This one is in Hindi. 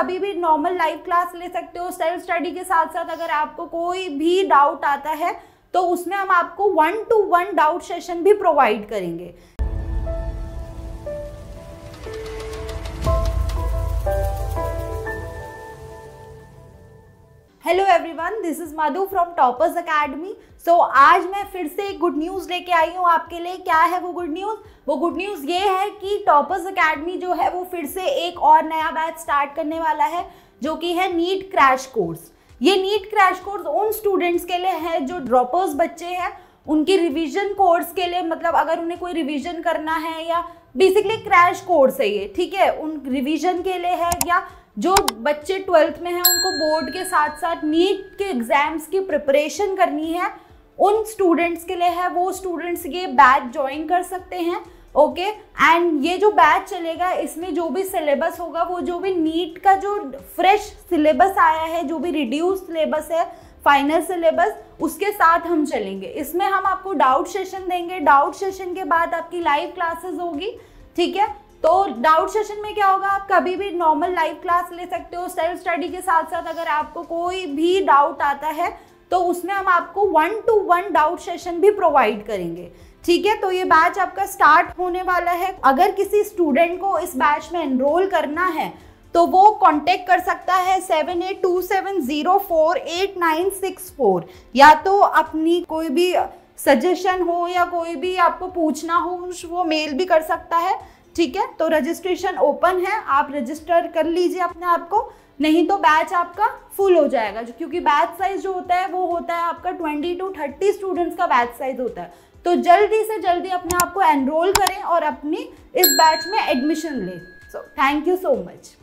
कभी भी नॉर्मल लाइव क्लास ले सकते हो सेल्फ स्टडी के साथ साथ अगर आपको कोई भी डाउट आता है तो उसमें हम आपको one to one doubt session भी प्रोवाइड करेंगे hello everyone this is Madhu from Toppers Academy so आज मैं फिर से एक गुड न्यूज़ लेके आई हूँ आपके लिए क्या है वो गुड न्यूज़ वो गुड न्यूज़ ये है कि टॉपर्स एकेडमी जो है वो फिर से एक और नया बैच स्टार्ट करने वाला है जो कि है नीट क्रैश कोर्स ये नीट क्रैश कोर्स उन स्टूडेंट्स के लिए है जो ड्रॉपर्स बच्चे हैं उनकी रिवीजन कोर्स के लिए मतलब अगर उन्हें कोई रिवीजन करना है या बेसिकली क्रैश कोर्स है ये ठीक है उन रिवीजन के लिए है या जो बच्चे ट्वेल्थ में हैं उनको बोर्ड के साथ साथ नीट के एग्ज़ाम्स की प्रिपरेशन करनी है उन स्टूडेंट्स के लिए है वो स्टूडेंट्स ये बैच ज्वाइन कर सकते हैं ओके एंड ये जो बैच चलेगा इसमें जो भी सिलेबस होगा वो जो भी नीट का जो फ्रेश सिलेबस आया है जो भी रिड्यूस सिलेबस है फाइनल सिलेबस उसके साथ हम चलेंगे इसमें हम आपको डाउट सेशन देंगे डाउट सेशन के बाद आपकी लाइव क्लासेस होगी ठीक है तो डाउट सेशन में क्या होगा आप कभी भी नॉर्मल लाइव क्लास ले सकते हो सेल्फ स्टडी के साथ साथ अगर आपको कोई भी डाउट आता है तो उसमें हम आपको one to one doubt session भी प्रोवाइड करेंगे ठीक है तो ये बैच आपका स्टार्ट होने वाला है अगर किसी स्टूडेंट को इस बैच में एनरोल करना है तो वो कांटेक्ट कर सकता है seven eight two seven zero four eight nine six four या तो अपनी कोई भी सजेशन हो या कोई भी आपको पूछना हो वो मेल भी कर सकता है ठीक है तो रजिस्ट्रेशन ओपन है आप रजिस्टर कर लीजिए अपने आप को नहीं तो बैच आपका फुल हो जाएगा जो क्योंकि बैच साइज जो होता है वो होता है आपका ट्वेंटी टू थर्टी स्टूडेंट्स का बैच साइज होता है तो जल्दी से जल्दी अपने आप को एनरोल करें और अपनी इस बैच में एडमिशन लें so thank you so much